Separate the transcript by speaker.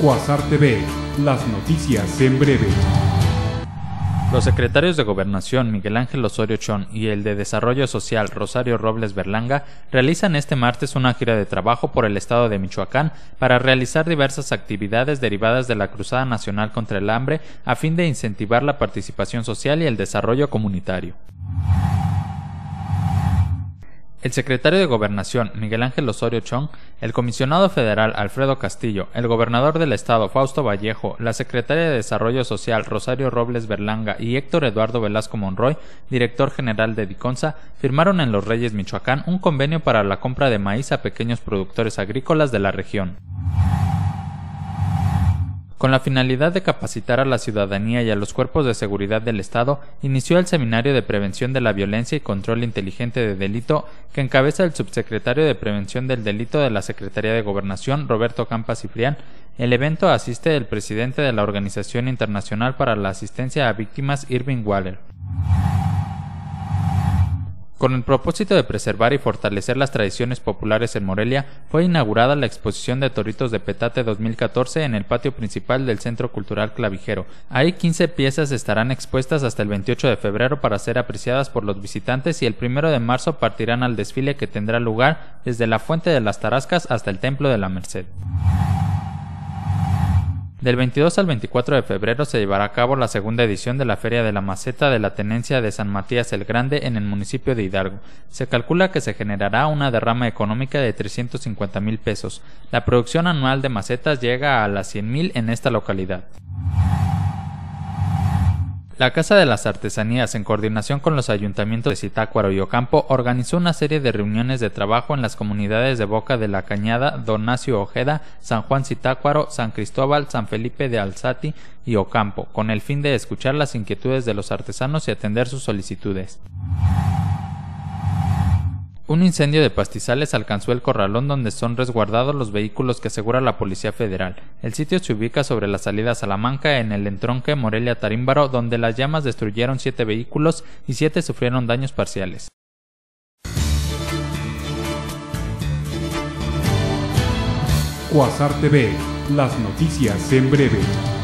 Speaker 1: Cuasar TV, las noticias en breve. Los secretarios de Gobernación Miguel Ángel Osorio Chón y el de Desarrollo Social Rosario Robles Berlanga realizan este martes una gira de trabajo por el estado de Michoacán para realizar diversas actividades derivadas de la Cruzada Nacional contra el Hambre a fin de incentivar la participación social y el desarrollo comunitario el secretario de Gobernación Miguel Ángel Osorio Chong, el comisionado federal Alfredo Castillo, el gobernador del estado Fausto Vallejo, la secretaria de Desarrollo Social Rosario Robles Berlanga y Héctor Eduardo Velasco Monroy, director general de Diconsa, firmaron en Los Reyes, Michoacán, un convenio para la compra de maíz a pequeños productores agrícolas de la región. Con la finalidad de capacitar a la ciudadanía y a los cuerpos de seguridad del Estado, inició el Seminario de Prevención de la Violencia y Control Inteligente de Delito, que encabeza el subsecretario de Prevención del Delito de la Secretaría de Gobernación, Roberto Campa Ciprián. El evento asiste el presidente de la Organización Internacional para la Asistencia a Víctimas, Irving Waller. Con el propósito de preservar y fortalecer las tradiciones populares en Morelia, fue inaugurada la exposición de Toritos de Petate 2014 en el patio principal del Centro Cultural Clavijero. Ahí 15 piezas estarán expuestas hasta el 28 de febrero para ser apreciadas por los visitantes y el 1 de marzo partirán al desfile que tendrá lugar desde la Fuente de las Tarascas hasta el Templo de la Merced. Del 22 al 24 de febrero se llevará a cabo la segunda edición de la Feria de la Maceta de la Tenencia de San Matías el Grande en el municipio de Hidalgo. Se calcula que se generará una derrama económica de 350 mil pesos. La producción anual de macetas llega a las 100 mil en esta localidad. La Casa de las Artesanías, en coordinación con los ayuntamientos de Zitácuaro y Ocampo, organizó una serie de reuniones de trabajo en las comunidades de Boca de la Cañada, Donacio Ojeda, San Juan Citácuaro, San Cristóbal, San Felipe de Alzati y Ocampo, con el fin de escuchar las inquietudes de los artesanos y atender sus solicitudes. Un incendio de pastizales alcanzó el corralón donde son resguardados los vehículos que asegura la Policía Federal. El sitio se ubica sobre la salida Salamanca en el entronque Morelia-Tarímbaro donde las llamas destruyeron siete vehículos y siete sufrieron daños parciales. Cuasar TV, las noticias en breve.